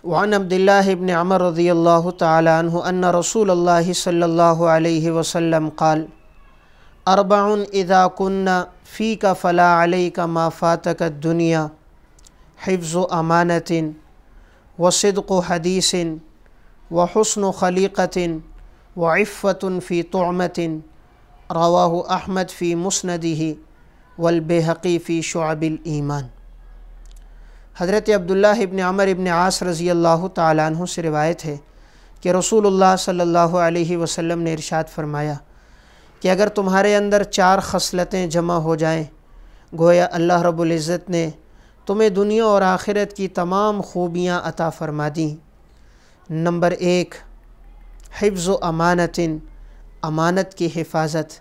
وعن عبد الله بن عمر رضي الله تعالى عنه أن رسول الله صلى الله عليه وسلم قال أربع إذا كنا فيك فلا عليك ما فاتك الدنيا حفظ أمانة وصدق حديث وحسن خليقة وعفة في طعمة رواه أحمد في مسنده تعمتن في شعب الإيمان حضرت عبداللہ ابن عمر ابن عاص رضی اللہ تعالیٰ عنہ سے روایت ہے کہ رسول اللہ صلی اللہ علیہ وسلم نے ارشاد فرمایا کہ اگر تمہارے اندر چار خصلتیں جمع ہو جائیں گویا اللہ رب العزت نے تمہیں دنیا اور آخرت کی تمام خوبیاں عطا فرما دیں نمبر ایک حفظ و امانت امانت کی حفاظت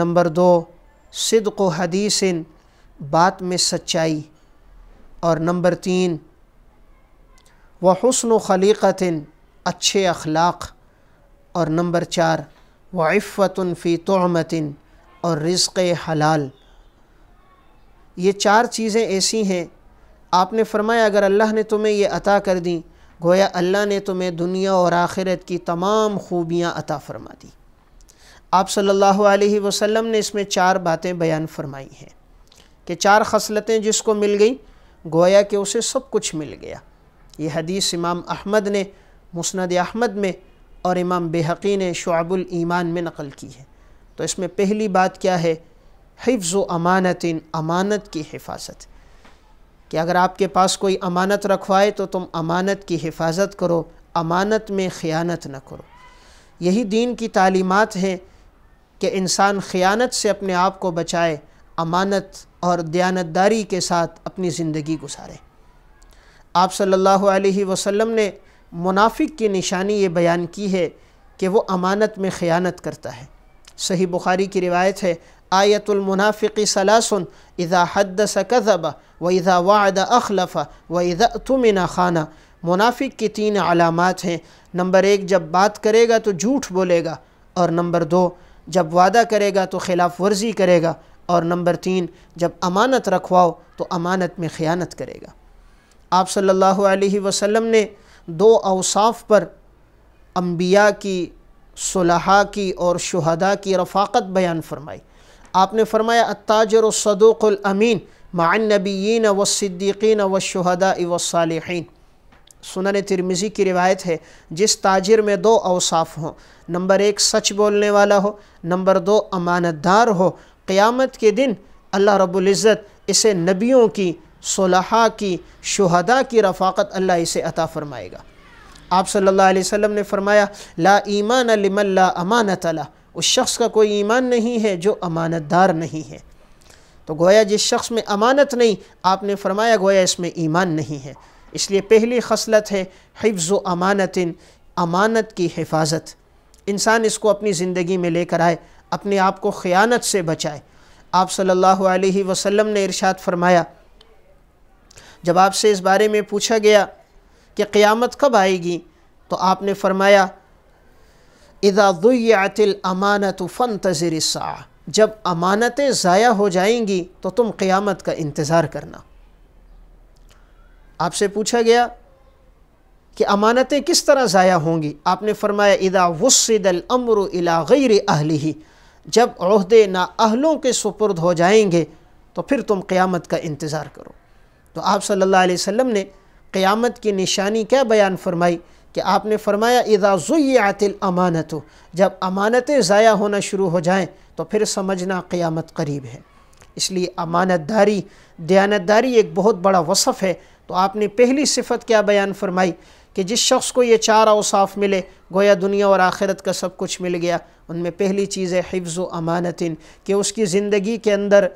نمبر دو صدق و حدیث بات میں سچائی اور نمبر تین وہ حسن و خلیقت اچھے اخلاق اور نمبر چار عفت فی تومتاً اور رزق حلال یہ چار چیزیں ایسی ہیں آپ نے فرمایا اگر اللہ نے تمہیں یہ عطا کر دیں گویا اللہ نے تمہیں دنیا اور آخرت کی تمام خوبیاں عطا فرما دی آپ صلی اللہ علیہ وسلم نے اس میں چار باتیں بیان فرمائی ہیں کہ چار خصلتیں جس کو مل گئیں گویا کہ اسے سب کچھ مل گیا یہ حدیث امام احمد نے مسند احمد میں اور امام بحقی نے شعب الایمان میں نقل کی ہے تو اس میں پہلی بات کیا ہے حفظ و امانت امانت کی حفاظت کہ اگر آپ کے پاس کوئی امانت رکھوائے تو تم امانت کی حفاظت کرو امانت میں خیانت نہ کرو یہی دین کی تعلیمات ہیں کہ انسان خیانت سے اپنے آپ کو بچائے امانت اور دیانتداری کے ساتھ اپنی زندگی گزاریں آپ صلی اللہ علیہ وسلم نے منافق کی نشانی یہ بیان کی ہے کہ وہ امانت میں خیانت کرتا ہے صحیح بخاری کی روایت ہے آیت المنافق سلاسن اذا حدث کذب و اذا وعد اخلف و اذا اتمن خانہ منافق کی تین علامات ہیں نمبر ایک جب بات کرے گا تو جھوٹ بولے گا اور نمبر دو جب وعدہ کرے گا تو خلاف ورزی کرے گا اور نمبر تین جب امانت رکھواؤ تو امانت میں خیانت کرے گا آپ صلی اللہ علیہ وسلم نے دو اوصاف پر انبیاء کی صلحہ کی اور شہدہ کی رفاقت بیان فرمائی آپ نے فرمایا التاجر الصدوق الامین مع النبیین والصدیقین والشہداء والصالحین سنن ترمزی کی روایت ہے جس تاجر میں دو اوصاف ہوں نمبر ایک سچ بولنے والا ہو نمبر دو امانت دار ہو قیامت کے دن اللہ رب العزت اسے نبیوں کی صلحاء کی شہداء کی رفاقت اللہ اسے عطا فرمائے گا آپ صلی اللہ علیہ وسلم نے فرمایا لا ایمان لمن لا امانت لا اس شخص کا کوئی ایمان نہیں ہے جو امانت دار نہیں ہے تو گویا جس شخص میں امانت نہیں آپ نے فرمایا گویا اس میں ایمان نہیں ہے اس لیے پہلی خصلت ہے حفظ و امانت کی حفاظت انسان اس کو اپنی زندگی میں لے کر آئے اپنے آپ کو خیانت سے بچائے آپ صلی اللہ علیہ وسلم نے ارشاد فرمایا جب آپ سے اس بارے میں پوچھا گیا کہ قیامت کب آئے گی تو آپ نے فرمایا جب امانتیں ضائع ہو جائیں گی تو تم قیامت کا انتظار کرنا آپ سے پوچھا گیا کہ امانتیں کس طرح ضائع ہوں گی آپ نے فرمایا غیر وسرا جب عہدے نا اہلوں کے سپرد ہو جائیں گے تو پھر تم قیامت کا انتظار کرو تو آپ صلی اللہ علیہ وسلم نے قیامت کی نشانی کیا بیان فرمائی کہ آپ نے فرمایا اذا زیعت عاطل جب امانتیں ضائع ہونا شروع ہو جائیں تو پھر سمجھنا قیامت قریب ہے اس لیے امانت داری دیانتداری ایک بہت بڑا وصف ہے تو آپ نے پہلی صفت کیا بیان فرمائی کہ جس شخص کو یہ چار اوصاف ملے گویا دنیا اور آخرت کا سب کچھ مل گیا ان میں پہلی چیز ہے حفظ و امانت کہ اس کی زندگی کے اندر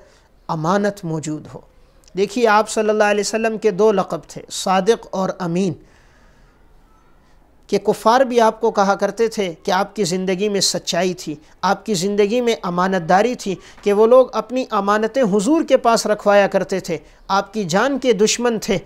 امانت موجود ہو دیکھیے آپ صلی اللہ علیہ وسلم کے دو لقب تھے صادق اور امین کہ کفار بھی آپ کو کہا کرتے تھے کہ آپ کی زندگی میں سچائی تھی آپ کی زندگی میں امانت داری تھی کہ وہ لوگ اپنی امانتیں حضور کے پاس رکھوایا کرتے تھے آپ کی جان کے دشمن تھے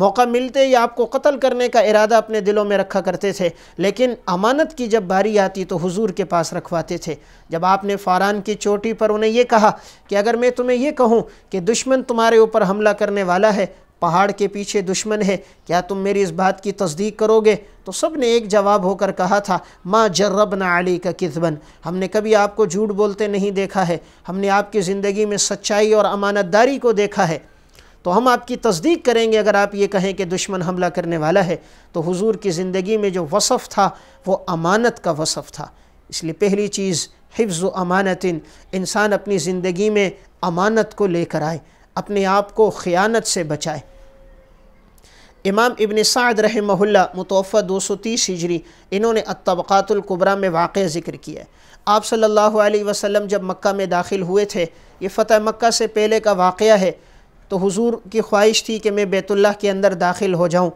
موقع ملتے یا آپ کو قتل کرنے کا ارادہ اپنے دلوں میں رکھا کرتے تھے لیکن امانت کی جب باری آتی تو حضور کے پاس رکھواتے تھے جب آپ نے فاران کی چوٹی پر انہیں یہ کہا کہ اگر میں تمہیں یہ کہوں کہ دشمن تمہارے اوپر حملہ کرنے والا ہے پہاڑ کے پیچھے دشمن ہے کیا تم میری اس بات کی تصدیق کرو گے تو سب نے ایک جواب ہو کر کہا تھا ما جربنا علی کا کذبن ہم نے کبھی آپ کو جھوٹ بولتے نہیں دیکھا ہے ہم نے آپ کی زندگی میں سچائی اور امانت داری کو دیکھا ہے تو ہم آپ کی تصدیق کریں گے اگر آپ یہ کہیں کہ دشمن حملہ کرنے والا ہے تو حضور کی زندگی میں جو وصف تھا وہ امانت کا وصف تھا اس لیے پہلی چیز حفظ و امانت انسان اپنی زندگی میں امانت کو لے کر آئے اپنے آپ کو خیانت سے بچائے امام ابن سعد رحمہ اللہ متوفہ دو سو تیس ہجری انہوں نے الطبقات القبرہ میں واقع ذکر کیا ہے آپ صلی اللہ علیہ وسلم جب مکہ میں داخل ہوئے تھے یہ فتح مکہ سے پہلے کا واقعہ ہے تو حضور کی خواہش تھی کہ میں بیت اللہ کے اندر داخل ہو جاؤں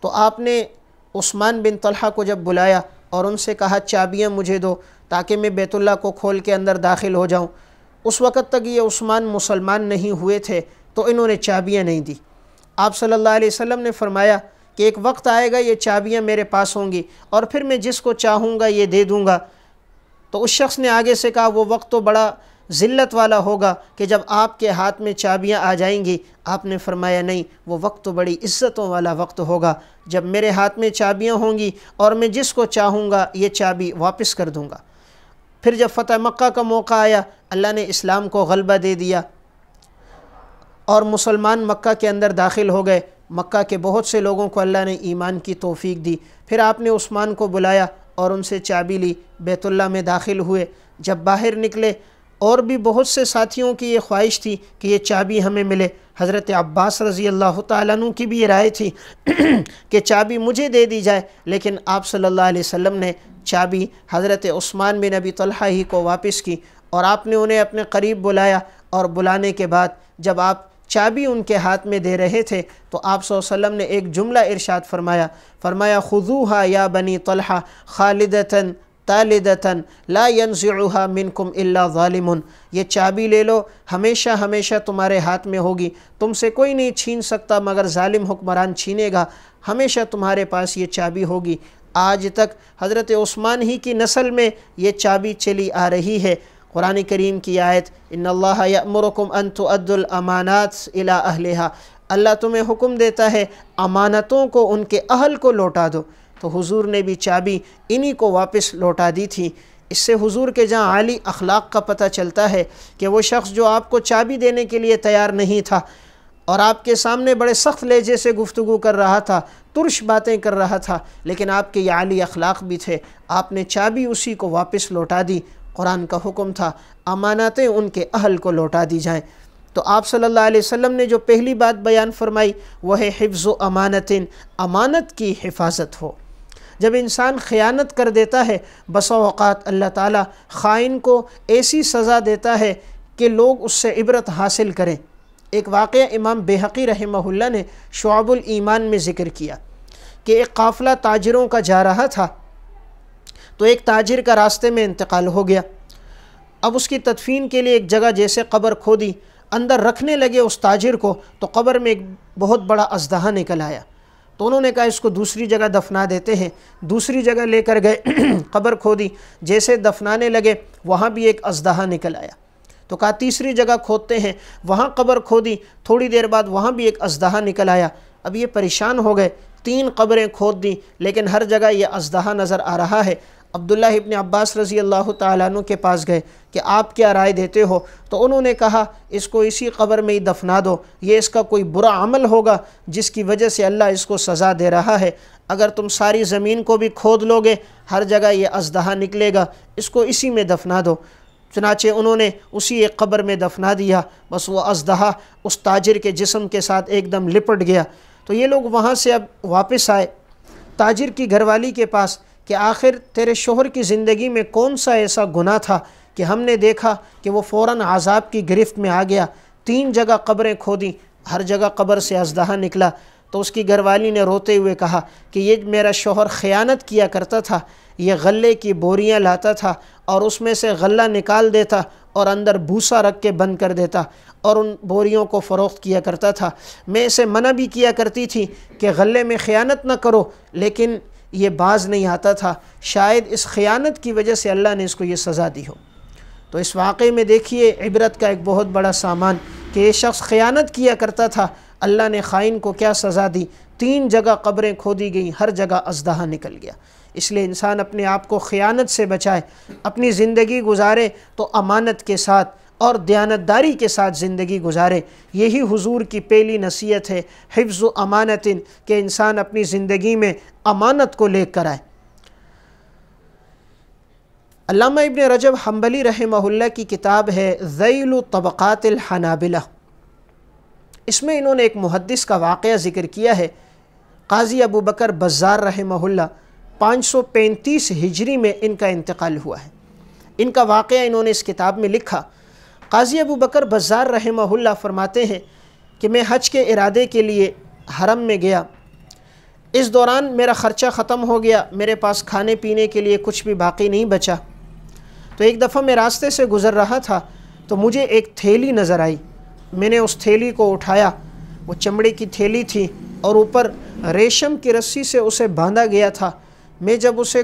تو آپ نے عثمان بن طلحہ کو جب بلایا اور ان سے کہا چابیاں مجھے دو تاکہ میں بیت اللہ کو کھول کے اندر داخل ہو جاؤں اس وقت تک یہ عثمان مسلمان نہیں ہوئے تھے تو انہوں نے چابیاں نہیں دی آپ صلی اللہ علیہ وسلم نے فرمایا کہ ایک وقت آئے گا یہ چابیاں میرے پاس ہوں گی اور پھر میں جس کو چاہوں گا یہ دے دوں گا تو اس شخص نے آگے سے کہا وہ وقت تو بڑا ذلت والا ہوگا کہ جب آپ کے ہاتھ میں چابیاں آ جائیں گی آپ نے فرمایا نہیں وہ وقت بڑی عزتوں والا وقت ہوگا جب میرے ہاتھ میں چابیاں ہوں گی اور میں جس کو چاہوں گا یہ چابی واپس کر دوں گا پھر جب فتح مکہ کا موقع آیا اللہ نے اسلام کو غلبہ دے دیا اور مسلمان مکہ کے اندر داخل ہو گئے مکہ کے بہت سے لوگوں کو اللہ نے ایمان کی توفیق دی پھر آپ نے عثمان کو بلایا اور ان سے چابی لی بیت اللہ میں داخل ہوئے جب باہر نکلے اور بھی بہت سے ساتھیوں کی یہ خواہش تھی کہ یہ چابی ہمیں ملے حضرت عباس رضی اللہ تعالیٰ عنہ کی بھی یہ رائے تھی کہ چابی مجھے دے دی جائے لیکن آپ صلی اللہ علیہ وسلم نے چابی حضرت عثمان بن ابی طلحہ ہی کو واپس کی اور آپ نے انہیں اپنے قریب بلایا اور بلانے کے بعد جب آپ چابی ان کے ہاتھ میں دے رہے تھے تو آپ صلی اللہ علیہ وسلم نے ایک جملہ ارشاد فرمایا فرمایا خضوحا یا بنی طلحہ خالدتاً طالد لا ضلحہ من الا اللہ یہ چابی لے لو ہمیشہ ہمیشہ تمہارے ہاتھ میں ہوگی تم سے کوئی نہیں چھین سکتا مگر ظالم حکمران چھینے گا ہمیشہ تمہارے پاس یہ چابی ہوگی آج تک حضرت عثمان ہی کی نسل میں یہ چابی چلی آ رہی ہے قرآن کریم کی آیت اللہ تؤدوا الامانات الى اہلہا اللہ تمہیں حکم دیتا ہے امانتوں کو ان کے اہل کو لوٹا دو تو حضور نے بھی چابی انہی کو واپس لوٹا دی تھی اس سے حضور کے جہاں عالی اخلاق کا پتہ چلتا ہے کہ وہ شخص جو آپ کو چابی دینے کے لیے تیار نہیں تھا اور آپ کے سامنے بڑے سخت لہجے سے گفتگو کر رہا تھا ترش باتیں کر رہا تھا لیکن آپ کے یہ عالی اخلاق بھی تھے آپ نے چابی اسی کو واپس لوٹا دی قرآن کا حکم تھا امانتیں ان کے اہل کو لوٹا دی جائیں تو آپ صلی اللہ علیہ وسلم نے جو پہلی بات بیان فرمائی وہ ہے حفظ و امانت امانت کی حفاظت ہو جب انسان خیانت کر دیتا ہے بس اوقات اللہ تعالیٰ خائن کو ایسی سزا دیتا ہے کہ لوگ اس سے عبرت حاصل کریں ایک واقعہ امام بحقی رحمہ اللہ نے شعب الایمان میں ذکر کیا کہ ایک قافلہ تاجروں کا جا رہا تھا تو ایک تاجر کا راستے میں انتقال ہو گیا اب اس کی تدفین کے لیے ایک جگہ جیسے قبر کھودی اندر رکھنے لگے اس تاجر کو تو قبر میں ایک بہت بڑا ازدہا نکل آیا تو انہوں نے کہا اس کو دوسری جگہ دفنا دیتے ہیں دوسری جگہ لے کر گئے قبر کھودی جیسے دفنانے لگے وہاں بھی ایک ازدہہ نکل آیا تو کہا تیسری جگہ کھودتے ہیں وہاں قبر کھودی تھوڑی دیر بعد وہاں بھی ایک ازدہہ نکل آیا اب یہ پریشان ہو گئے تین قبریں کھود دیں لیکن ہر جگہ یہ ازدہہ نظر آ رہا ہے عبداللہ ابن عباس رضی اللہ تعالیٰ عنہ کے پاس گئے کہ آپ کیا رائے دیتے ہو تو انہوں نے کہا اس کو اسی قبر میں ہی دفنا دو یہ اس کا کوئی برا عمل ہوگا جس کی وجہ سے اللہ اس کو سزا دے رہا ہے اگر تم ساری زمین کو بھی کھود لوگے ہر جگہ یہ ازدہا نکلے گا اس کو اسی میں دفنا دو چنانچہ انہوں نے اسی ایک قبر میں دفنا دیا بس وہ ازدہا اس تاجر کے جسم کے ساتھ ایک دم لپٹ گیا تو یہ لوگ وہاں سے اب واپس آئے تاجر کی گھر والی کے پاس کہ آخر تیرے شوہر کی زندگی میں کون سا ایسا گناہ تھا کہ ہم نے دیکھا کہ وہ فوراً عذاب کی گرفت میں آ گیا تین جگہ قبریں کھودیں ہر جگہ قبر سے ازدہا نکلا تو اس کی گھر والی نے روتے ہوئے کہا کہ یہ میرا شوہر خیانت کیا کرتا تھا یہ غلے کی بوریاں لاتا تھا اور اس میں سے غلہ نکال دیتا اور اندر بھوسا رکھ کے بند کر دیتا اور ان بوریوں کو فروخت کیا کرتا تھا میں اسے منع بھی کیا کرتی تھی کہ غلے میں خیانت نہ کرو لیکن یہ باز نہیں آتا تھا شاید اس خیانت کی وجہ سے اللہ نے اس کو یہ سزا دی ہو تو اس واقعے میں دیکھیے عبرت کا ایک بہت بڑا سامان کہ یہ شخص خیانت کیا کرتا تھا اللہ نے خائن کو کیا سزا دی تین جگہ قبریں کھو دی گئیں ہر جگہ ازدہا نکل گیا اس لیے انسان اپنے آپ کو خیانت سے بچائے اپنی زندگی گزارے تو امانت کے ساتھ اور دیانتداری کے ساتھ زندگی گزارے یہی حضور کی پہلی نصیحت ہے حفظ و امانت کہ انسان اپنی زندگی میں امانت کو لے کر آئے علامہ ابن رجب حنبلی رحمہ اللہ کی کتاب ہے ذیل طبقات الحنابلہ اس میں انہوں نے ایک محدث کا واقعہ ذکر کیا ہے قاضی ابو بکر بزار رحمہ اللہ پانچ سو پینتیس ہجری میں ان کا انتقال ہوا ہے ان کا واقعہ انہوں نے اس کتاب میں لکھا قاضی ابو بکر بزار رحمہ اللہ فرماتے ہیں کہ میں حج کے ارادے کے لیے حرم میں گیا اس دوران میرا خرچہ ختم ہو گیا میرے پاس کھانے پینے کے لیے کچھ بھی باقی نہیں بچا تو ایک دفعہ میں راستے سے گزر رہا تھا تو مجھے ایک تھیلی نظر آئی میں نے اس تھیلی کو اٹھایا وہ چمڑے کی تھیلی تھی اور اوپر ریشم کی رسی سے اسے باندھا گیا تھا میں جب اسے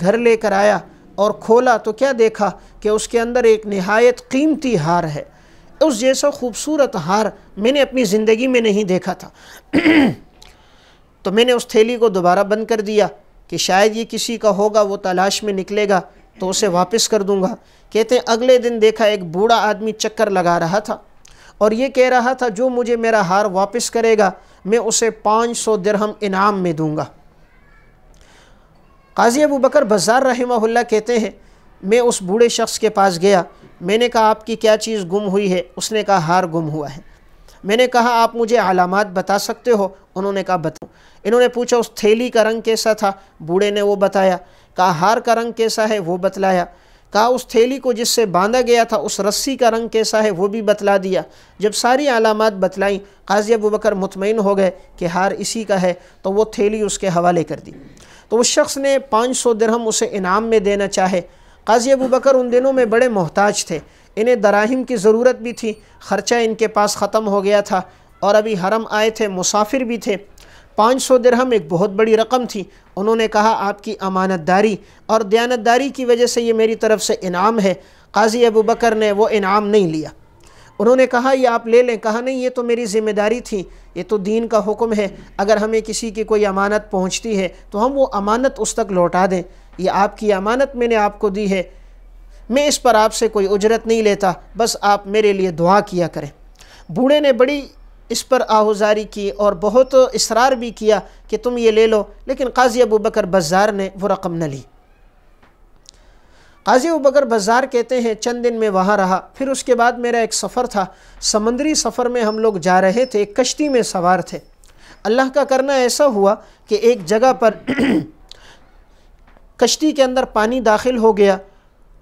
گھر لے کر آیا اور کھولا تو کیا دیکھا کہ اس کے اندر ایک نہایت قیمتی ہار ہے اس جیسا خوبصورت ہار میں نے اپنی زندگی میں نہیں دیکھا تھا تو میں نے اس تھیلی کو دوبارہ بند کر دیا کہ شاید یہ کسی کا ہوگا وہ تلاش میں نکلے گا تو اسے واپس کر دوں گا کہتے ہیں اگلے دن دیکھا ایک بوڑھا آدمی چکر لگا رہا تھا اور یہ کہہ رہا تھا جو مجھے میرا ہار واپس کرے گا میں اسے پانچ سو درہم انعام میں دوں گا قاضی ابو بکر بزار رحمہ اللہ کہتے ہیں میں اس بوڑھے شخص کے پاس گیا میں نے کہا آپ کی کیا چیز گم ہوئی ہے اس نے کہا ہار گم ہوا ہے میں نے کہا آپ مجھے علامات بتا سکتے ہو انہوں نے کہا بتاؤں انہوں نے پوچھا اس تھیلی کا رنگ کیسا تھا بوڑھے نے وہ بتایا کہا ہار کا رنگ کیسا ہے وہ بتلایا کہا اس تھیلی کو جس سے باندھا گیا تھا اس رسی کا رنگ کیسا ہے وہ بھی بتلا دیا جب ساری علامات بتلائیں قاضی ابو بکر مطمئن ہو گئے کہ ہار اسی کا ہے تو وہ تھیلی اس کے حوالے کر دی تو اس شخص نے پانچ سو درہم اسے انعام میں دینا چاہے قاضی ابو بکر ان دنوں میں بڑے محتاج تھے انہیں دراہم کی ضرورت بھی تھی خرچہ ان کے پاس ختم ہو گیا تھا اور ابھی حرم آئے تھے مسافر بھی تھے پانچ سو درہم ایک بہت بڑی رقم تھی انہوں نے کہا آپ کی امانت داری اور دیانتداری کی وجہ سے یہ میری طرف سے انعام ہے قاضی ابو بکر نے وہ انعام نہیں لیا انہوں نے کہا یہ آپ لے لیں کہا نہیں یہ تو میری ذمہ داری تھی یہ تو دین کا حکم ہے اگر ہمیں کسی کی کوئی امانت پہنچتی ہے تو ہم وہ امانت اس تک لوٹا دیں یہ آپ کی امانت میں نے آپ کو دی ہے میں اس پر آپ سے کوئی اجرت نہیں لیتا بس آپ میرے لیے دعا کیا کریں بوڑھے نے بڑی اس پر آہوزاری کی اور بہت اصرار بھی کیا کہ تم یہ لے لو لیکن قاضی ابو بکر بزار نے وہ رقم نہ لی آج وہ بگر بازار کہتے ہیں چند دن میں وہاں رہا پھر اس کے بعد میرا ایک سفر تھا سمندری سفر میں ہم لوگ جا رہے تھے ایک کشتی میں سوار تھے اللہ کا کرنا ایسا ہوا کہ ایک جگہ پر کشتی کے اندر پانی داخل ہو گیا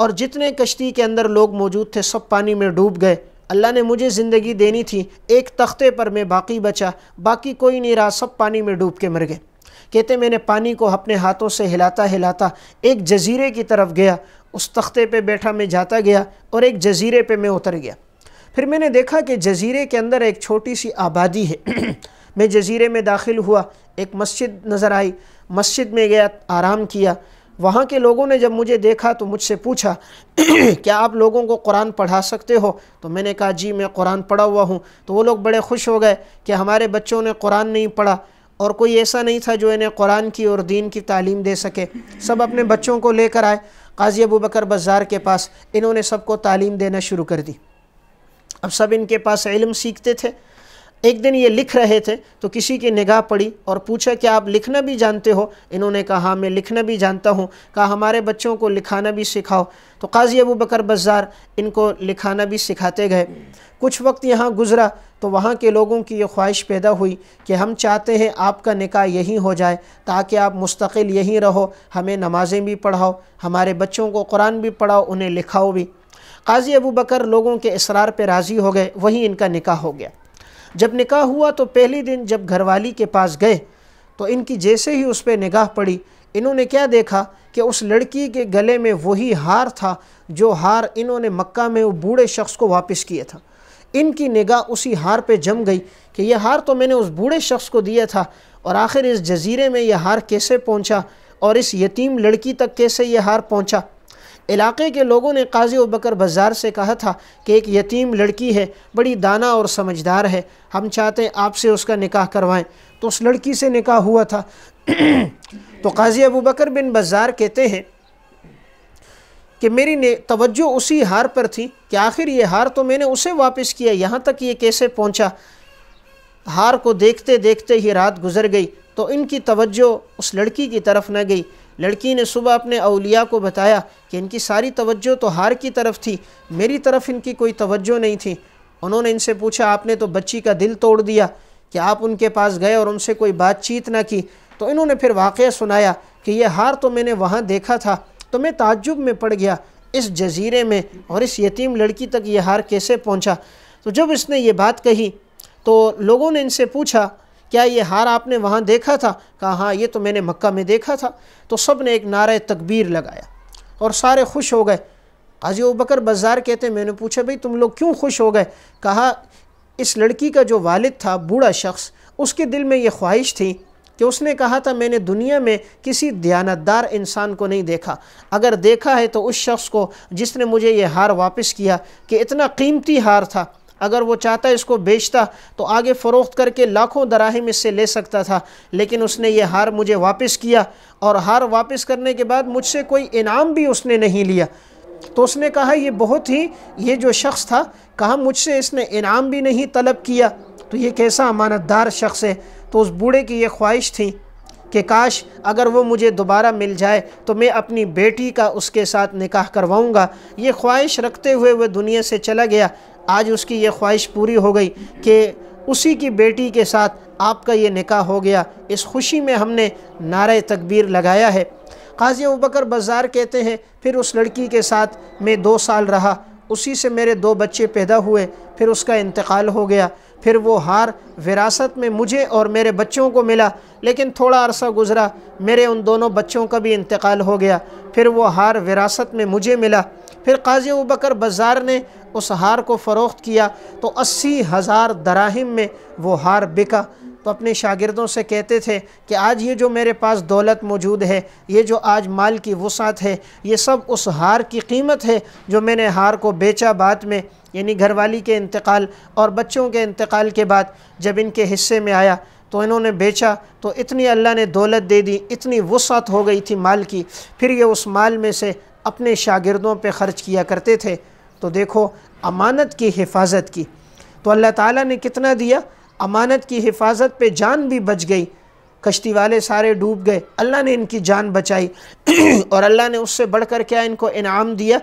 اور جتنے کشتی کے اندر لوگ موجود تھے سب پانی میں ڈوب گئے اللہ نے مجھے زندگی دینی تھی ایک تختے پر میں باقی بچا باقی کوئی نہیں رہا سب پانی میں ڈوب کے مر گئے کہتے میں نے پانی کو اپنے ہاتھوں سے ہلاتا ہلاتا ایک جزیرے کی طرف گیا اس تختے پہ بیٹھا میں جاتا گیا اور ایک جزیرے پہ میں اتر گیا پھر میں نے دیکھا کہ جزیرے کے اندر ایک چھوٹی سی آبادی ہے میں جزیرے میں داخل ہوا ایک مسجد نظر آئی مسجد میں گیا آرام کیا وہاں کے لوگوں نے جب مجھے دیکھا تو مجھ سے پوچھا کیا آپ لوگوں کو قرآن پڑھا سکتے ہو تو میں نے کہا جی میں قرآن پڑھا ہوا ہوں تو وہ لوگ بڑے خوش ہو گئے کہ ہمارے بچوں نے قرآن نہیں پڑھا اور کوئی ایسا نہیں تھا جو انہیں قرآن کی اور دین کی تعلیم دے سکے سب اپنے بچوں کو لے کر آئے قاضی ابو بکر بزار کے پاس انہوں نے سب کو تعلیم دینا شروع کر دی اب سب ان کے پاس علم سیکھتے تھے ایک دن یہ لکھ رہے تھے تو کسی کی نگاہ پڑی اور پوچھا کہ آپ لکھنا بھی جانتے ہو انہوں نے کہا ہاں میں لکھنا بھی جانتا ہوں کہا ہمارے بچوں کو لکھانا بھی سکھاؤ تو قاضی ابو بکر بزار ان کو لکھانا بھی سکھاتے گئے کچھ وقت یہاں گزرا تو وہاں کے لوگوں کی یہ خواہش پیدا ہوئی کہ ہم چاہتے ہیں آپ کا نکاح یہیں ہو جائے تاکہ آپ مستقل یہیں رہو ہمیں نمازیں بھی پڑھاؤ ہمارے بچوں کو قرآن بھی پڑھاؤ انہیں لکھاؤ بھی قاضی ابو بکر لوگوں کے اسرار پہ راضی ہو گئے وہیں ان کا نکاح ہو گیا جب نکاح ہوا تو پہلی دن جب گھر والی کے پاس گئے تو ان کی جیسے ہی اس پہ نگاہ پڑی انہوں نے کیا دیکھا کہ اس لڑکی کے گلے میں وہی ہار تھا جو ہار انہوں نے مکہ میں وہ بوڑھے شخص کو واپس کیا تھا ان کی نگاہ اسی ہار پہ جم گئی کہ یہ ہار تو میں نے اس بوڑھے شخص کو دیا تھا اور آخر اس جزیرے میں یہ ہار کیسے پہنچا اور اس یتیم لڑکی تک کیسے یہ ہار پہنچا علاقے کے لوگوں نے قاضی وبکر بزار سے کہا تھا کہ ایک یتیم لڑکی ہے بڑی دانہ اور سمجھدار ہے ہم چاہتے ہیں آپ سے اس کا نکاح کروائیں تو اس لڑکی سے نکاح ہوا تھا تو قاضی ابو بکر بن بزار کہتے ہیں کہ میری نے توجہ اسی ہار پر تھی کہ آخر یہ ہار تو میں نے اسے واپس کیا یہاں تک یہ کیسے پہنچا ہار کو دیکھتے دیکھتے ہی رات گزر گئی تو ان کی توجہ اس لڑکی کی طرف نہ گئی لڑکی نے صبح اپنے اولیاء کو بتایا کہ ان کی ساری توجہ تو ہار کی طرف تھی میری طرف ان کی کوئی توجہ نہیں تھی انہوں نے ان سے پوچھا آپ نے تو بچی کا دل توڑ دیا کہ آپ ان کے پاس گئے اور ان سے کوئی بات چیت نہ کی تو انہوں نے پھر واقعہ سنایا کہ یہ ہار تو میں نے وہاں دیکھا تھا تو میں تعجب میں پڑ گیا اس جزیرے میں اور اس یتیم لڑکی تک یہ ہار کیسے پہنچا تو جب اس نے یہ بات کہی تو لوگوں نے ان سے پوچھا کیا یہ ہار آپ نے وہاں دیکھا تھا کہا ہاں یہ تو میں نے مکہ میں دیکھا تھا تو سب نے ایک نعرہ تکبیر لگایا اور سارے خوش ہو گئے قاضی و بکر بزار کہتے میں نے پوچھا بھئی تم لوگ کیوں خوش ہو گئے کہا اس لڑکی کا جو والد تھا بوڑھا شخص اس کے دل میں یہ خواہش تھی کہ اس نے کہا تھا میں نے دنیا میں کسی دیانتدار انسان کو نہیں دیکھا اگر دیکھا ہے تو اس شخص کو جس نے مجھے یہ ہار واپس کیا کہ اتنا قیمتی ہار تھا اگر وہ چاہتا اس کو بیچتا تو آگے فروخت کر کے لاکھوں دراہم اس سے لے سکتا تھا لیکن اس نے یہ ہار مجھے واپس کیا اور ہار واپس کرنے کے بعد مجھ سے کوئی انعام بھی اس نے نہیں لیا تو اس نے کہا یہ بہت ہی یہ جو شخص تھا کہا مجھ سے اس نے انعام بھی نہیں طلب کیا تو یہ کیسا امانت دار شخص ہے تو اس بوڑھے کی یہ خواہش تھی کہ کاش اگر وہ مجھے دوبارہ مل جائے تو میں اپنی بیٹی کا اس کے ساتھ نکاح کرواؤں گا یہ خواہش رکھتے ہوئے وہ دنیا سے چلا گیا آج اس کی یہ خواہش پوری ہو گئی کہ اسی کی بیٹی کے ساتھ آپ کا یہ نکاح ہو گیا اس خوشی میں ہم نے نعرہ تکبیر لگایا ہے قاضی ابکر بزار کہتے ہیں پھر اس لڑکی کے ساتھ میں دو سال رہا اسی سے میرے دو بچے پیدا ہوئے پھر اس کا انتقال ہو گیا پھر وہ ہار وراثت میں مجھے اور میرے بچوں کو ملا لیکن تھوڑا عرصہ گزرا میرے ان دونوں بچوں کا بھی انتقال ہو گیا پھر وہ ہار وراثت میں مجھے ملا پھر قاضی و بکر بزار نے اس ہار کو فروخت کیا تو اسی ہزار دراہم میں وہ ہار بکا تو اپنے شاگردوں سے کہتے تھے کہ آج یہ جو میرے پاس دولت موجود ہے یہ جو آج مال کی وسعت ہے یہ سب اس ہار کی قیمت ہے جو میں نے ہار کو بیچا بعد میں یعنی گھر والی کے انتقال اور بچوں کے انتقال کے بعد جب ان کے حصے میں آیا تو انہوں نے بیچا تو اتنی اللہ نے دولت دے دی اتنی وسعت ہو گئی تھی مال کی پھر یہ اس مال میں سے اپنے شاگردوں پہ خرچ کیا کرتے تھے تو دیکھو امانت کی حفاظت کی تو اللہ تعالیٰ نے کتنا دیا امانت کی حفاظت پہ جان بھی بچ گئی کشتی والے سارے ڈوب گئے اللہ نے ان کی جان بچائی اور اللہ نے اس سے بڑھ کر کیا ان کو انعام دیا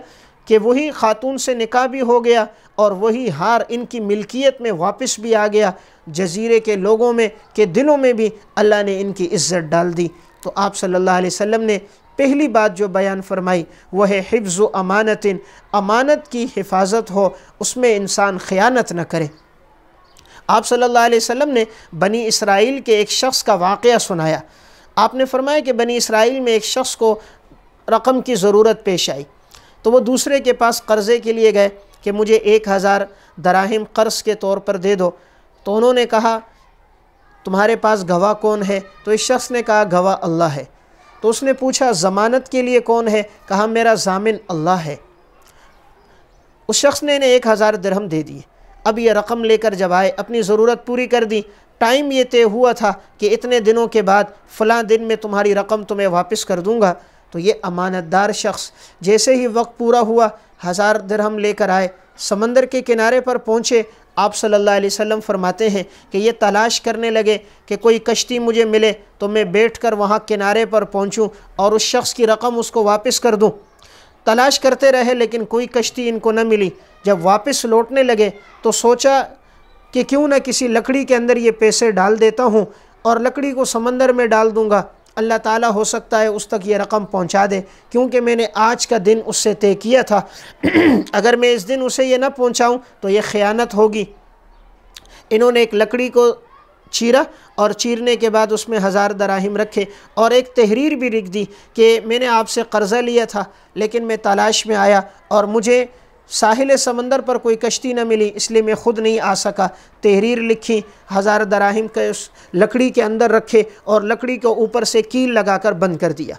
کہ وہی خاتون سے نکاح بھی ہو گیا اور وہی ہار ان کی ملکیت میں واپس بھی آ گیا جزیرے کے لوگوں میں کے دلوں میں بھی اللہ نے ان کی عزت ڈال دی تو آپ صلی اللہ علیہ وسلم نے پہلی بات جو بیان فرمائی وہ ہے حفظ و امانت امانت کی حفاظت ہو اس میں انسان خیانت نہ کرے آپ صلی اللہ علیہ وسلم نے بنی اسرائیل کے ایک شخص کا واقعہ سنایا آپ نے فرمایا کہ بنی اسرائیل میں ایک شخص کو رقم کی ضرورت پیش آئی تو وہ دوسرے کے پاس قرضے کے لیے گئے کہ مجھے ایک ہزار دراہم قرض کے طور پر دے دو تو انہوں نے کہا تمہارے پاس گواہ کون ہے تو اس شخص نے کہا گواہ اللہ ہے تو اس نے پوچھا ضمانت کے لیے کون ہے کہا میرا ضامن اللہ ہے اس شخص نے انہیں ایک ہزار درہم دے دیے اب یہ رقم لے کر جب آئے اپنی ضرورت پوری کر دی ٹائم یہ طے ہوا تھا کہ اتنے دنوں کے بعد فلاں دن میں تمہاری رقم تمہیں واپس کر دوں گا تو یہ امانت دار شخص جیسے ہی وقت پورا ہوا ہزار درہم لے کر آئے سمندر کے کنارے پر پہنچے آپ صلی اللہ علیہ وسلم فرماتے ہیں کہ یہ تلاش کرنے لگے کہ کوئی کشتی مجھے ملے تو میں بیٹھ کر وہاں کنارے پر پہنچوں اور اس شخص کی رقم اس کو واپس کر دوں تلاش کرتے رہے لیکن کوئی کشتی ان کو نہ ملی جب واپس لوٹنے لگے تو سوچا کہ کیوں نہ کسی لکڑی کے اندر یہ پیسے ڈال دیتا ہوں اور لکڑی کو سمندر میں ڈال دوں گا اللہ تعالیٰ ہو سکتا ہے اس تک یہ رقم پہنچا دے کیونکہ میں نے آج کا دن اس سے طے کیا تھا اگر میں اس دن اسے یہ نہ پہنچاؤں تو یہ خیانت ہوگی انہوں نے ایک لکڑی کو چیرا اور چیرنے کے بعد اس میں ہزار دراہم رکھے اور ایک تحریر بھی لکھ دی کہ میں نے آپ سے قرضہ لیا تھا لیکن میں تلاش میں آیا اور مجھے ساحل سمندر پر کوئی کشتی نہ ملی اس لیے میں خود نہیں آ سکا تحریر لکھی ہزار دراہم کے اس لکڑی کے اندر رکھے اور لکڑی کو اوپر سے کیل لگا کر بند کر دیا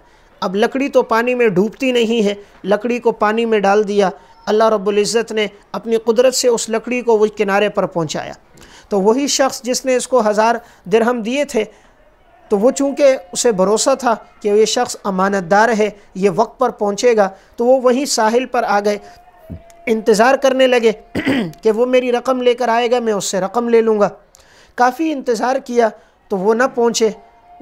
اب لکڑی تو پانی میں ڈھوپتی نہیں ہے لکڑی کو پانی میں ڈال دیا اللہ رب العزت نے اپنی قدرت سے اس لکڑی کو وہ کنارے پر پہنچایا تو وہی شخص جس نے اس کو ہزار درہم دیے تھے تو وہ چونکہ اسے بھروسہ تھا کہ یہ شخص امانت دار ہے یہ وقت پر پہنچے گا تو وہ وہیں ساحل پر آ گئے انتظار کرنے لگے کہ وہ میری رقم لے کر آئے گا میں اس سے رقم لے لوں گا کافی انتظار کیا تو وہ نہ پہنچے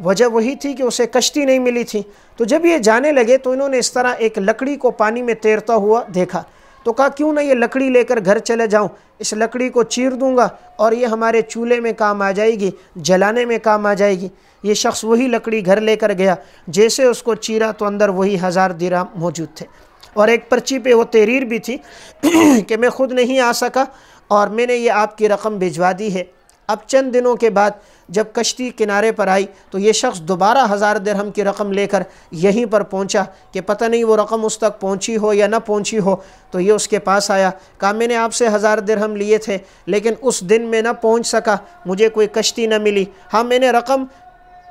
وجہ وہی تھی کہ اسے کشتی نہیں ملی تھی تو جب یہ جانے لگے تو انہوں نے اس طرح ایک لکڑی کو پانی میں تیرتا ہوا دیکھا تو کہا کیوں نہ یہ لکڑی لے کر گھر چلے جاؤں اس لکڑی کو چیر دوں گا اور یہ ہمارے چولہے میں کام آ جائے گی جلانے میں کام آ جائے گی یہ شخص وہی لکڑی گھر لے کر گیا جیسے اس کو چیرا تو اندر وہی ہزار درام موجود تھے اور ایک پرچی پہ وہ تحریر بھی تھی کہ میں خود نہیں آ سکا اور میں نے یہ آپ کی رقم بھجوا دی ہے اب چند دنوں کے بعد جب کشتی کنارے پر آئی تو یہ شخص دوبارہ ہزار درہم کی رقم لے کر یہیں پر پہنچا کہ پتہ نہیں وہ رقم اس تک پہنچی ہو یا نہ پہنچی ہو تو یہ اس کے پاس آیا کہا میں نے آپ سے ہزار درہم لیے تھے لیکن اس دن میں نہ پہنچ سکا مجھے کوئی کشتی نہ ملی ہاں میں نے رقم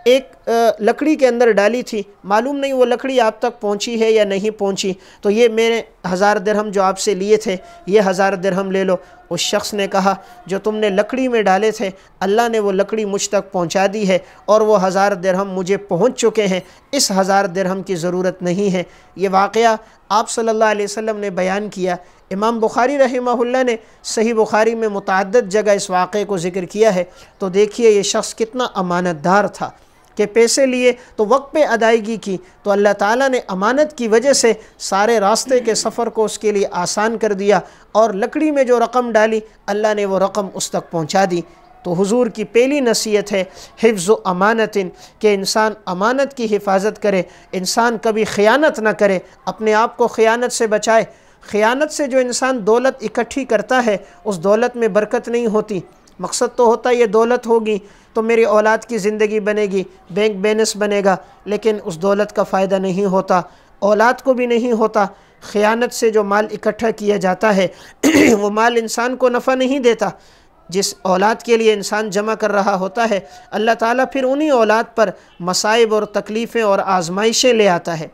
ایک لکڑی کے اندر ڈالی تھی معلوم نہیں وہ لکڑی آپ تک پہنچی ہے یا نہیں پہنچی تو یہ میں نے ہزار درہم جو آپ سے لیے تھے یہ ہزار درہم لے لو اس شخص نے کہا جو تم نے لکڑی میں ڈالے تھے اللہ نے وہ لکڑی مجھ تک پہنچا دی ہے اور وہ ہزار درہم مجھے پہنچ چکے ہیں اس ہزار درہم کی ضرورت نہیں ہے یہ واقعہ آپ صلی اللہ علیہ وسلم نے بیان کیا امام بخاری رحمہ اللہ نے صحیح بخاری میں متعدد جگہ اس واقعے کو ذکر کیا ہے تو دیکھیے یہ شخص کتنا امانت دار تھا کہ پیسے لیے تو وقت پہ ادائیگی کی تو اللہ تعالیٰ نے امانت کی وجہ سے سارے راستے کے سفر کو اس کے لیے آسان کر دیا اور لکڑی میں جو رقم ڈالی اللہ نے وہ رقم اس تک پہنچا دی تو حضور کی پہلی نصیحت ہے حفظ و امانت کہ انسان امانت کی حفاظت کرے انسان کبھی خیانت نہ کرے اپنے آپ کو خیانت سے بچائے خیانت سے جو انسان دولت اکٹھی کرتا ہے اس دولت میں برکت نہیں ہوتی مقصد تو ہوتا یہ دولت ہوگی تو میری اولاد کی زندگی بنے گی بینک بیلنس بنے گا لیکن اس دولت کا فائدہ نہیں ہوتا اولاد کو بھی نہیں ہوتا خیانت سے جو مال اکٹھا کیا جاتا ہے وہ مال انسان کو نفع نہیں دیتا جس اولاد کے لیے انسان جمع کر رہا ہوتا ہے اللہ تعالیٰ پھر انہی اولاد پر مصائب اور تکلیفیں اور آزمائشیں لے آتا ہے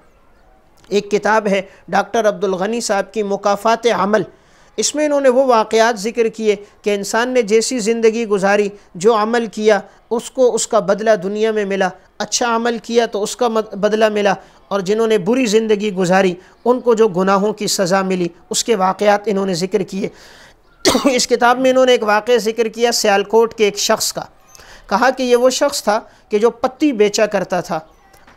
ایک کتاب ہے ڈاکٹر عبدالغنی صاحب کی مقافات عمل اس میں انہوں نے وہ واقعات ذکر کیے کہ انسان نے جیسی زندگی گزاری جو عمل کیا اس کو اس کا بدلہ دنیا میں ملا اچھا عمل کیا تو اس کا بدلہ ملا اور جنہوں نے بری زندگی گزاری ان کو جو گناہوں کی سزا ملی اس کے واقعات انہوں نے ذکر کیے اس کتاب میں انہوں نے ایک واقعہ ذکر کیا سیالکوٹ کے ایک شخص کا کہا کہ یہ وہ شخص تھا کہ جو پتی بیچا کرتا تھا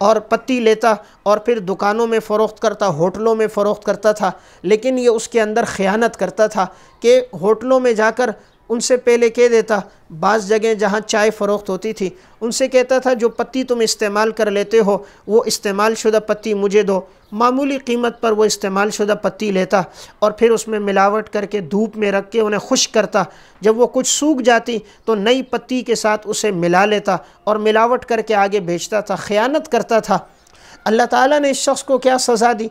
اور پتی لیتا اور پھر دکانوں میں فروخت کرتا ہوٹلوں میں فروخت کرتا تھا لیکن یہ اس کے اندر خیانت کرتا تھا کہ ہوٹلوں میں جا کر ان سے پہلے کہہ دیتا بعض جگہیں جہاں چائے فروخت ہوتی تھی ان سے کہتا تھا جو پتی تم استعمال کر لیتے ہو وہ استعمال شدہ پتی مجھے دو معمولی قیمت پر وہ استعمال شدہ پتی لیتا اور پھر اس میں ملاوٹ کر کے دھوپ میں رکھ کے انہیں خشک کرتا جب وہ کچھ سوکھ جاتی تو نئی پتی کے ساتھ اسے ملا لیتا اور ملاوٹ کر کے آگے بھیجتا تھا خیانت کرتا تھا اللہ تعالیٰ نے اس شخص کو کیا سزا دی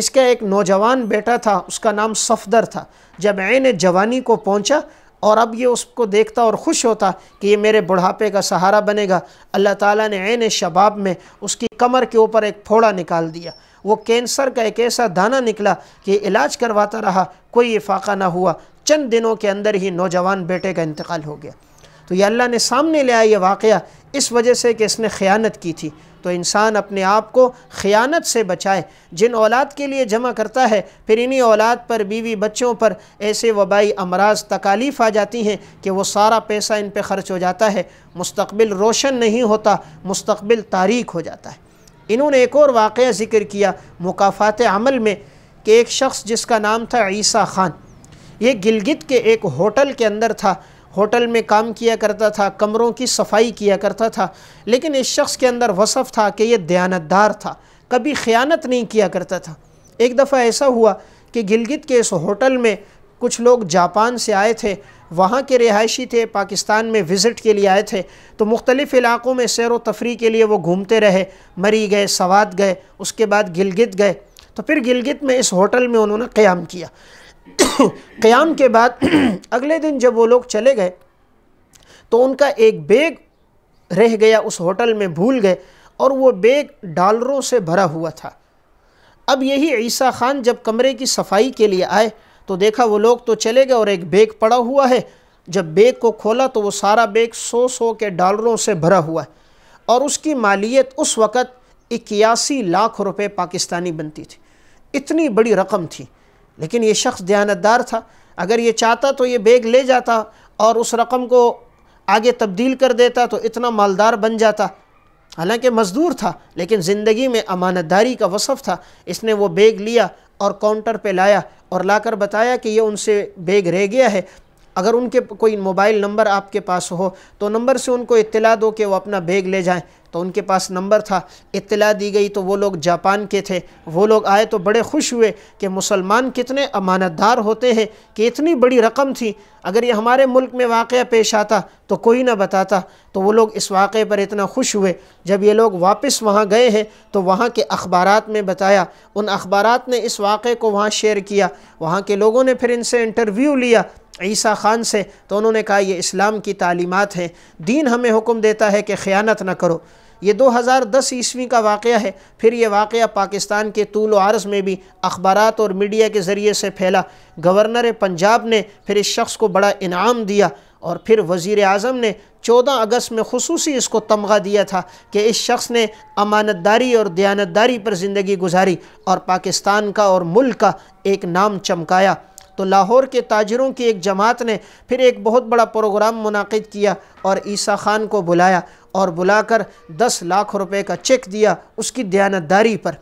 اس کا ایک نوجوان بیٹا تھا اس کا نام صفدر تھا جب عین جوانی کو پہنچا اور اب یہ اس کو دیکھتا اور خوش ہوتا کہ یہ میرے بڑھاپے کا سہارا بنے گا اللہ تعالیٰ نے عین شباب میں اس کی کمر کے اوپر ایک پھوڑا نکال دیا وہ کینسر کا ایک ایسا دانہ نکلا کہ علاج کرواتا رہا کوئی افاقہ نہ ہوا چند دنوں کے اندر ہی نوجوان بیٹے کا انتقال ہو گیا تو یہ اللہ نے سامنے لیا یہ واقعہ اس وجہ سے کہ اس نے خیانت کی تھی تو انسان اپنے آپ کو خیانت سے بچائے جن اولاد کے لیے جمع کرتا ہے پھر انہی اولاد پر بیوی بچوں پر ایسے وبائی امراض تکالیف آ جاتی ہیں کہ وہ سارا پیسہ ان پہ خرچ ہو جاتا ہے مستقبل روشن نہیں ہوتا مستقبل تاریک ہو جاتا ہے انہوں نے ایک اور واقعہ ذکر کیا مقافات عمل میں کہ ایک شخص جس کا نام تھا عیسیٰ خان یہ گلگت کے ایک ہوٹل کے اندر تھا ہوٹل میں کام کیا کرتا تھا کمروں کی صفائی کیا کرتا تھا لیکن اس شخص کے اندر وصف تھا کہ یہ دیانتدار تھا کبھی خیانت نہیں کیا کرتا تھا ایک دفعہ ایسا ہوا کہ گلگت کے اس ہوٹل میں کچھ لوگ جاپان سے آئے تھے وہاں کے رہائشی تھے پاکستان میں وزٹ کے لیے آئے تھے تو مختلف علاقوں میں سیر و تفریح کے لیے وہ گھومتے رہے مری گئے سوات گئے اس کے بعد گلگت گئے تو پھر گلگت میں اس ہوٹل میں انہوں نے قیام کیا قیام کے بعد اگلے دن جب وہ لوگ چلے گئے تو ان کا ایک بیگ رہ گیا اس ہوٹل میں بھول گئے اور وہ بیگ ڈالروں سے بھرا ہوا تھا اب یہی عیسیٰ خان جب کمرے کی صفائی کے لیے آئے تو دیکھا وہ لوگ تو چلے گئے اور ایک بیگ پڑا ہوا ہے جب بیگ کو کھولا تو وہ سارا بیگ سو سو کے ڈالروں سے بھرا ہوا ہے اور اس کی مالیت اس وقت اکیاسی لاکھ روپے پاکستانی بنتی تھی اتنی بڑی رقم تھی لیکن یہ شخص دیانتدار تھا اگر یہ چاہتا تو یہ بیگ لے جاتا اور اس رقم کو آگے تبدیل کر دیتا تو اتنا مالدار بن جاتا حالانکہ مزدور تھا لیکن زندگی میں امانت داری کا وصف تھا اس نے وہ بیگ لیا اور کاؤنٹر پہ لایا اور لا کر بتایا کہ یہ ان سے بیگ رہ گیا ہے اگر ان کے کوئی موبائل نمبر آپ کے پاس ہو تو نمبر سے ان کو اطلاع دو کہ وہ اپنا بیگ لے جائیں تو ان کے پاس نمبر تھا اطلاع دی گئی تو وہ لوگ جاپان کے تھے وہ لوگ آئے تو بڑے خوش ہوئے کہ مسلمان کتنے امانت دار ہوتے ہیں کہ اتنی بڑی رقم تھی اگر یہ ہمارے ملک میں واقعہ پیش آتا تو کوئی نہ بتاتا تو وہ لوگ اس واقعے پر اتنا خوش ہوئے جب یہ لوگ واپس وہاں گئے ہیں تو وہاں کے اخبارات میں بتایا ان اخبارات نے اس واقعے کو وہاں شیئر کیا وہاں کے لوگوں نے پھر ان سے انٹرویو لیا عیسیٰ خان سے تو انہوں نے کہا یہ اسلام کی تعلیمات ہیں دین ہمیں حکم دیتا ہے کہ خیانت نہ کرو یہ دو ہزار دس عیسوی کا واقعہ ہے پھر یہ واقعہ پاکستان کے طول و عرض میں بھی اخبارات اور میڈیا کے ذریعے سے پھیلا گورنر پنجاب نے پھر اس شخص کو بڑا انعام دیا اور پھر وزیر اعظم نے چودہ اگست میں خصوصی اس کو تمغہ دیا تھا کہ اس شخص نے امانت داری اور دیانتداری پر زندگی گزاری اور پاکستان کا اور ملک کا ایک نام چمکایا تو لاہور کے تاجروں کی ایک جماعت نے پھر ایک بہت بڑا پروگرام منعقد کیا اور عیسیٰ خان کو بلایا اور بلا کر دس لاکھ روپے کا چیک دیا اس کی دیانتداری پر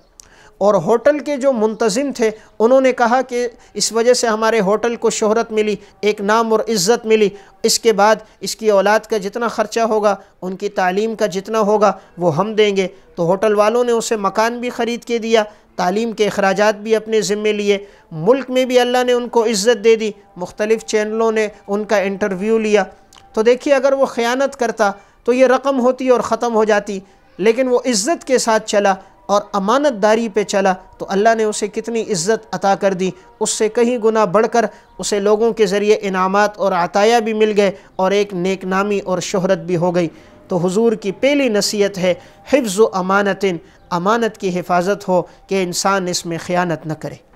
اور ہوٹل کے جو منتظم تھے انہوں نے کہا کہ اس وجہ سے ہمارے ہوٹل کو شہرت ملی ایک نام اور عزت ملی اس کے بعد اس کی اولاد کا جتنا خرچہ ہوگا ان کی تعلیم کا جتنا ہوگا وہ ہم دیں گے تو ہوٹل والوں نے اسے مکان بھی خرید کے دیا تعلیم کے اخراجات بھی اپنے ذمے لیے ملک میں بھی اللہ نے ان کو عزت دے دی مختلف چینلوں نے ان کا انٹرویو لیا تو دیکھیے اگر وہ خیانت کرتا تو یہ رقم ہوتی اور ختم ہو جاتی لیکن وہ عزت کے ساتھ چلا اور امانت داری پہ چلا تو اللہ نے اسے کتنی عزت عطا کر دی اس سے کہیں گنا بڑھ کر اسے لوگوں کے ذریعے انعامات اور عطایہ بھی مل گئے اور ایک نیک نامی اور شہرت بھی ہو گئی تو حضور کی پہلی نصیحت ہے حفظ و امانت امانت کی حفاظت ہو کہ انسان اس میں خیانت نہ کرے